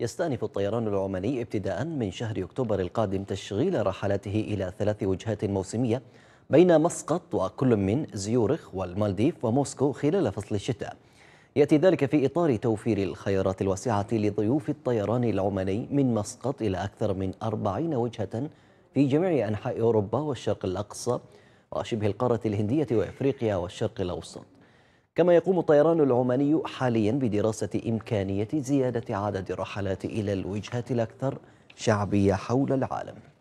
يستأنف الطيران العماني ابتداء من شهر أكتوبر القادم تشغيل رحلاته إلى ثلاث وجهات موسمية بين مسقط وكل من زيورخ والمالديف وموسكو خلال فصل الشتاء يأتي ذلك في إطار توفير الخيارات الواسعة لضيوف الطيران العماني من مسقط إلى أكثر من أربعين وجهة في جميع أنحاء أوروبا والشرق الأقصى وشبه القارة الهندية وإفريقيا والشرق الأوسط كما يقوم الطيران العماني حاليا بدراسة إمكانية زيادة عدد الرحلات إلى الوجهات الأكثر شعبية حول العالم